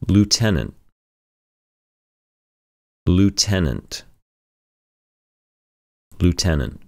lieutenant lieutenant lieutenant